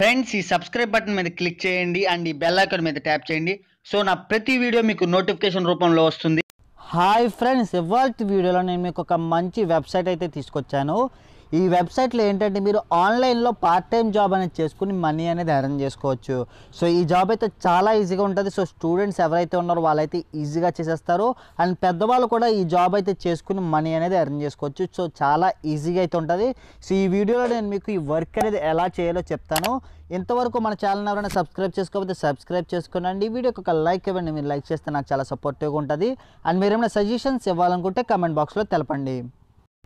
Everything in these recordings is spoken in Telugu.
ఫ్రెండ్స్ ఈ సబ్స్క్రైబ్ బటన్ మీద క్లిక్ చేయండి అండ్ ఈ బెల్ ఐకాన్ మీద ట్యాప్ చేయండి సో నా ప్రతి వీడియో మీకు నోటిఫికేషన్ రూపంలో వస్తుంది హాయ్ ఫ్రెండ్స్ ఇవాళ వీడియోలో నేను మీకు ఒక మంచి వెబ్సైట్ అయితే తీసుకొచ్చాను ఈ వెబ్సైట్లో ఏంటంటే మీరు ఆన్లైన్లో పార్ట్ టైం జాబ్ అనేది చేసుకుని మనీ అనేది అరేంజ్ చేసుకోవచ్చు సో ఈ జాబ్ అయితే చాలా ఈజీగా ఉంటుంది సో స్టూడెంట్స్ ఎవరైతే ఉన్నారో వాళ్ళైతే ఈజీగా చేసేస్తారు అండ్ పెద్దవాళ్ళు కూడా ఈ జాబ్ అయితే చేసుకుని మనీ అనేది అరేంజ్ చేసుకోవచ్చు సో చాలా ఈజీగా అయితే ఉంటుంది సో ఈ వీడియోలో నేను మీకు ఈ వర్క్ అనేది ఎలా చేయాలో చెప్తాను ఇంతవరకు మన ఛానల్ ఎవరైనా సబ్స్క్రైబ్ చేసుకోకపోతే సబ్స్క్రైబ్ చేసుకోండి ఈ వీడియోకి ఒక లైక్ ఇవ్వండి మీరు లైక్ చేస్తే నాకు చాలా సపోర్టివ్గా ఉంటుంది అండ్ మీరు ఏమైనా సజెషన్స్ ఇవ్వాలనుకుంటే కమెంట్ బాక్స్లో తెలపండి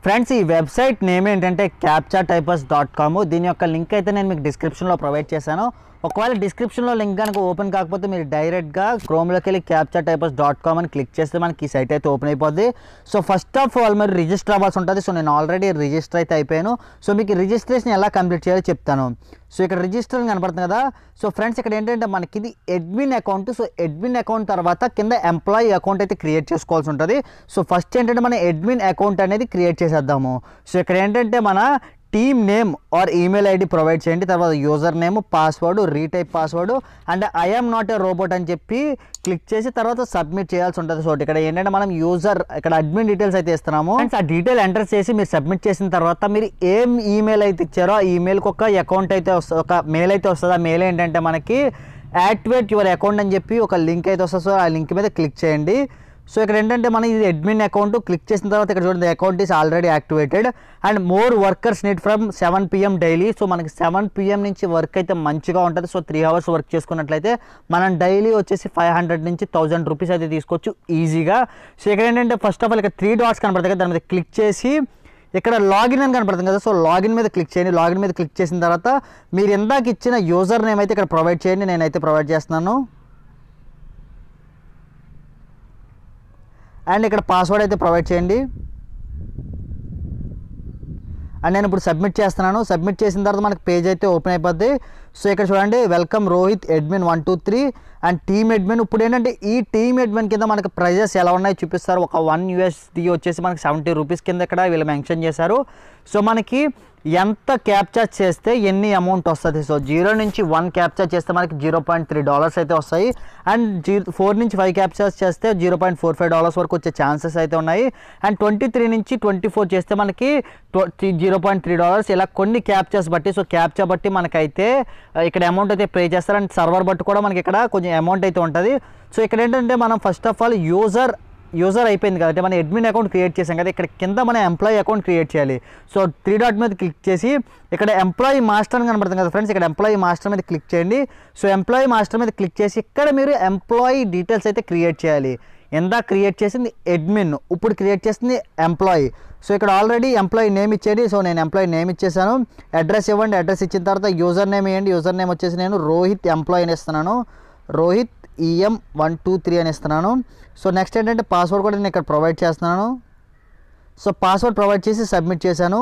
ఫ్రెండ్స్ ఈ వెబ్సైట్ నేమ్ ఏంటంటే క్యాప్చా టైపర్స్ డాట్ కామ్ దీని యొక్క లింక్ అయితే నేను మీకు డిస్క్రిప్షన్లో ప్రొవైడ్ చేశాను ఒకవేళ డిస్క్రిప్షన్లో లింక్ కనుక ఓపెన్ కాకపోతే మీరు డైరెక్ట్గా క్రోమ్లోకి వెళ్ళి క్యాప్చర్ టైపర్స్ డాట్ కామ్ అని క్లిక్ చేస్తే మనకి ఈ సైట్ అయితే ఓపెన్ అయిపోద్ది సో ఫస్ట్ ఆఫ్ ఆల్ మీరు రిజిస్టర్ అవ్వాల్సి ఉంటుంది సో నేను ఆల్రెడీ రిజిస్టర్ అయితే అయిపోయాను సో మీకు రిజిస్ట్రేషన్ ఎలా కంప్లీట్ చేయాలో చెప్తాను సో ఇక్కడ రిజిస్టర్ కనపడుతుంది కదా సో ఫ్రెండ్స్ ఇక్కడ ఏంటంటే మనకి ఇది admin account so admin account తర్వాత కింద ఎంప్లాయీ అకౌంట్ అయితే క్రియేట్ చేసుకోవాల్సి ఉంటుంది సో ఫస్ట్ ఏంటంటే మన అడ్మిన్ అకౌంట్ అనేది క్రియేట్ చేసేద్దాము సో ఇక్కడ ఏంటంటే మన team name or email ID provide చేయండి తర్వాత user name password retype password and I'm not a robot అని చెప్పి క్లిక్ చేసి తర్వాత సబ్మిట్ చేయాల్సి ఉంటుంది సో ఇక్కడ ఏంటంటే మనం యూజర్ ఇక్కడ అడ్మిన్ డీటెయిల్స్ అయితే ఇస్తున్నాము అండ్ ఆ డీటెయిల్ ఎంటర్ చేసి మీరు సబ్మిట్ చేసిన తర్వాత మీరు ఏం ఈమెయిల్ అయితే ఇచ్చారో ఆ ఈమెయిల్కి ఒక అకౌంట్ అయితే వస్తుంది ఒక మెయిల్ అయితే వస్తుంది ఆ మెయిల్ ఏంటంటే మనకి యాక్టివేట్ యువర్ అకౌంట్ అని చెప్పి ఒక లింక్ అయితే వస్తుంది సో ఆ లింక్ మీద క్లిక్ చేయండి సో ఇక్కడ ఏంటంటే మనం ఇది అడ్మిన్ అకౌంట్ క్లిక్ చేసిన తర్వాత ఇక్కడ చూడండి account is already activated and more workers need from seven PM daily so మనకి సెవెన్ పిఎం నుంచి వర్క్ అయితే మంచిగా ఉంటుంది సో త్రీ అవర్స్ వర్క్ చేసుకున్నట్లయితే మనం డైలీ వచ్చేసి ఫైవ్ హండ్రెడ్ నుంచి థౌజండ్ రూపీస్ అయితే తీసుకోవచ్చు ఈజీగా సో ఇక్కడ ఏంటంటే ఫస్ట్ ఆఫ్ ఆల్ ఇక్కడ త్రీ డాట్స్ కనపడతాయి కదా దాని మీద క్లిక్ చేసి ఇక్కడ లాగిన్ అని కనపడుతుంది కదా సో లాగిన్ మీద క్లిక్ చేయండి లాగిన్ మీద క్లిక్ చేసిన తర్వాత మీరు ఇందాక ఇచ్చిన యూజర్ నేమ్ అయితే ఇక్కడ ప్రొవైడ్ చేయండి నేనైతే ప్రొవైడ్ చేస్తున్నాను అండ్ ఇక్కడ పాస్వర్డ్ అయితే ప్రొవైడ్ చేయండి అండ్ నేను ఇప్పుడు సబ్మిట్ చేస్తున్నాను సబ్మిట్ చేసిన తర్వాత మనకి పేజ్ అయితే ఓపెన్ అయిపోద్ది సో ఇక్కడ చూడండి welcome Rohit admin one two three and team admin ఇప్పుడు ఏంటంటే ఈ టీమ్ అడ్మిన్ కింద మనకి ప్రైజెస్ ఎలా ఉన్నాయో చూపిస్తారు ఒక వన్ యూఎస్డి వచ్చేసి మనకి సెవెంటీ రూపీస్ కింద ఇక్కడ వీళ్ళు మెన్షన్ చేశారు సో మనకి ఎంత క్యాప్చర్ చేస్తే ఎన్ని అమౌంట్ వస్తుంది సో జీరో నుంచి వన్ క్యాప్చర్ చేస్తే మనకి జీరో పాయింట్ త్రీ డాలర్స్ అయితే వస్తాయి అండ్ జీ ఫోర్ నుంచి ఫైవ్ క్యాప్చర్స్ చేస్తే zero point four five dollars వరకు వచ్చే ఛాన్సెస్ అయితే ఉన్నాయి అండ్ ట్వంటీ త్రీ నుంచి ట్వంటీ ఫోర్ చేస్తే మనకి జీరో పాయింట్ త్రీ డాలర్స్ ఇలా కొన్ని క్యాప్చర్స్ బట్టి సో క్యాప్చర్ బట్టి మనకైతే ఇక్కడ అమౌంట్ అయితే పే చేస్తారు అండ్ సర్వర్ బట్టి కూడా మనకి ఇక్కడ కొంచెం అమౌంట్ అయితే ఉంటుంది సో ఇక్కడ ఏంటంటే మనం first of all user user అయిపోయింది కాబట్టి మన అడ్మిన్ అకౌంట్ క్రియేట్ చేసాం కదా ఇక్కడ కింద మన ఎంప్లాయీ అకౌంట్ క్రియేట్ చేయాలి సో త్రీ డాట్ మీద క్లిక్ చేసి ఇక్కడ ఎంప్లాయీ మాస్టర్ అని కనబడుతుంది కదా ఫ్రెండ్స్ ఇక్కడ ఎంప్లాయీ మాస్టర్ మీద క్లిక్ చేయండి సో ఎంప్లాయీ మాస్టర్ మీద క్లిక్ చేసి ఇక్కడ మీరు ఎంప్లాయీ డీటెయిల్స్ అయితే క్రియేట్ చేయాలి ఎందా క్రియేట్ చేసింది అడ్మిన్ ఇప్పుడు క్రియేట్ చేసింది ఎంప్లాయీ సో ఇక్కడ ఆల్రెడీ ఎంప్లాయీ నేమ్ ఇచ్చేది సో నేను ఎంప్లాయీ నేమ్ ఇచ్చేసాను అడ్రస్ ఇవ్వండి అడ్రస్ ఇచ్చిన తర్వాత యూజర్ నేమ్ ఇవ్వండి యూజర్ నేమ్ వచ్చేసి నేను రోహిత్ ఎంప్లాయీని ఇస్తున్నాను Rohit EM one two three అని ఇస్తున్నాను సో నెక్స్ట్ ఏంటంటే పాస్వర్డ్ కూడా నేను ఇక్కడ ప్రొవైడ్ చేస్తున్నాను సో పాస్వర్డ్ ప్రొవైడ్ చేసి సబ్మిట్ చేశాను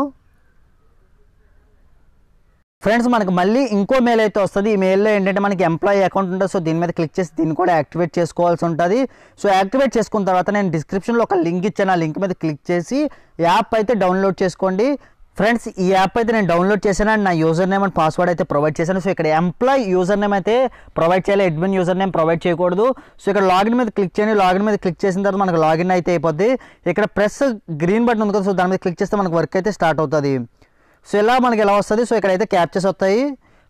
ఫ్రెండ్స్ మనకు మళ్ళీ ఇంకో మెయిల్ అయితే వస్తుంది ఈ మెయిల్లో ఏంటంటే మనకి ఎంప్లాయీ అకౌంట్ ఉంటుంది సో దీని మీద క్లిక్ చేసి దీన్ని కూడా యాక్టివేట్ చేసుకోవాల్సి ఉంటుంది సో యాక్టివేట్ చేసుకున్న తర్వాత నేను డిస్క్రిప్షన్లో ఒక లింక్ ఇచ్చాను ఆ లింక్ మీద క్లిక్ చేసి యాప్ అయితే డౌన్లోడ్ చేసుకోండి ఫ్రెండ్స్ ఈ యాప్ అయితే నేను డౌన్లోడ్ చేశాను అండ్ నా యూజర్ నేమ్ అండ్ పాస్వర్డ్ అయితే ప్రొవైడ్ చేశాను సో ఇక్కడ ఎంప్లాయ్ యూజర్ నేమ్ అయితే ప్రొవైడ్ చేయాలి అడ్మిన్ యూజర్ నేమ్ ప్రొవైడ్ చేయకూడదు సో ఇక్కడ లాగిన్ మీద క్లిక్ చేయండి లాగిన్ మీద క్లిక్ చేసిన తర్వాత మనకు లాగిన్ అయితే అయిపోద్ది ఇక్కడ ప్రెస్ గ్రీన్ బటన్ ఉంది కదా సో దాని మీద క్లిక్ చేస్తే మనకు వర్క్ అయితే స్టార్ట్ అవుతుంది సో ఇలా మనకి ఎలా వస్తుంది సో ఇక్కడ అయితే క్యాప్చర్స్ వస్తాయి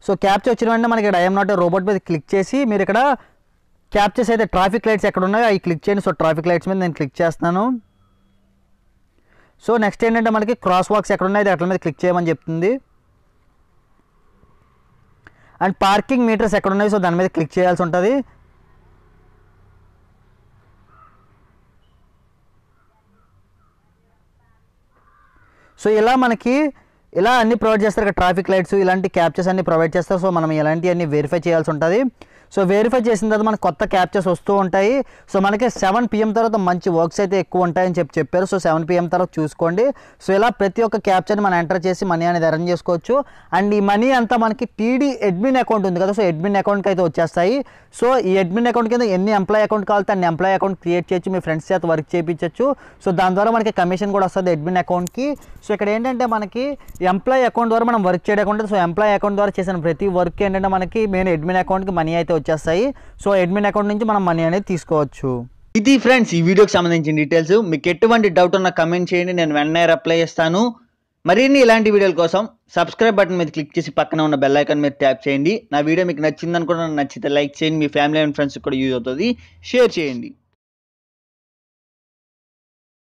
సో క్యాప్చర్ వచ్చిన వెంటనే మనకి ఇక్కడ ఐఎమ్ నాట్ రోబోట్ మీద క్లిక్ చేసి మీరు ఇక్కడ క్యాప్చర్స్ అయితే ట్రాఫిక్ లైట్స్ ఎక్కడ ఉన్నాయో అవి క్లిక్ చేయండి సో ట్రాఫిక్ లైట్స్ మీద నేను క్లిక్ చేస్తాను సో నెక్స్ట్ ఏంటంటే మనకి క్రాస్ వాక్స్ ఎక్కడ ఉన్నాయి అట్ల మీద క్లిక్ చేయమని చెప్తుంది అండ్ పార్కింగ్ మీటర్స్ ఎక్కడ ఉన్నాయి సో దాని మీద క్లిక్ చేయాల్సి ఉంటుంది సో ఇలా మనకి ఇలా అన్ని ప్రొవైడ్ చేస్తారు ట్రాఫిక్ లైట్స్ ఇలాంటి క్యాప్చర్స్ అన్ని ప్రొవైడ్ చేస్తారు సో మనం ఇలాంటివన్నీ వెరిఫై చేయాల్సి ఉంటుంది సో వెరిఫై చేసిన తర్వాత మనకు కొత్త క్యాప్చర్స్ వస్తూ ఉంటాయి సో మనకి సెవెన్ పిఎం తర్వాత మంచి వర్క్స్ అయితే ఎక్కువ ఉంటాయని చెప్పి చెప్పారు సో సెవెన్ పిఎం తర్వాత చూసుకోండి సో ఇలా ప్రతి ఒక్క క్యాప్చర్ని మనం ఎంటర్ చేసి మనీ అనేది అరేంజ్ చేసుకోవచ్చు అండ్ ఈ మనీ అంతా మనకి టీడీ అడ్మిన్ అకౌంట్ ఉంది కదా సో అడ్మిన్ అకౌంట్కి అయితే వచ్చేస్తాయి సో ఈ అడ్మిన్ అకౌంట్ కింద ఎన్ని ఎంప్లాయ్ అకౌంట్ కావాలితే అన్ని ఎంప్లాయ్ అకౌంట్ క్రియేట్ చేయొచ్చు మీ ఫ్రెండ్స్ చేత వర్క్ చేయించవచ్చు సో దాని ద్వారా మనకి కమిషన్ కూడా వస్తుంది అడ్మిన్ అకౌంట్కి సో ఇక్కడ ఏంటంటే మనకి ఎంప్లాయ్ అకౌంట్ ద్వారా మనం వర్క్ చేయడం సో ఎంప్లాయ్ అకౌంట్ ద్వారా చేసిన ప్రతి వర్క్ ఏంటంటే మనకి మెయిన్ అడ్మిన్ అకౌంట్కి మనీ అయితే వచ్చేస్తాయి సో అడ్మిన్ అకౌంట్ నుంచి మనం మనీ అనేది తీసుకోవచ్చు ఇది ఫ్రెండ్స్ ఈ వీడియోకి సంబంధించిన డీటెయిల్స్ మీకు ఎటువంటి డౌట్ ఉన్న కమెంట్ చేయండి నేను వెంటనే రిప్లై చేస్తాను మరిన్ని ఇలాంటి వీడియోల కోసం సబ్స్క్రైబ్ బటన్ మీద క్లిక్ చేసి పక్కన ఉన్న బెల్ ఐకాన్ మీద ట్యాప్ చేయండి నా వీడియో మీకు నచ్చిందనుకున్నా నచ్చితే లైక్ చేయండి మీ ఫ్యామిలీ అండ్ ఫ్రెండ్స్ కూడా యూజ్ అవుతుంది షేర్ చేయండి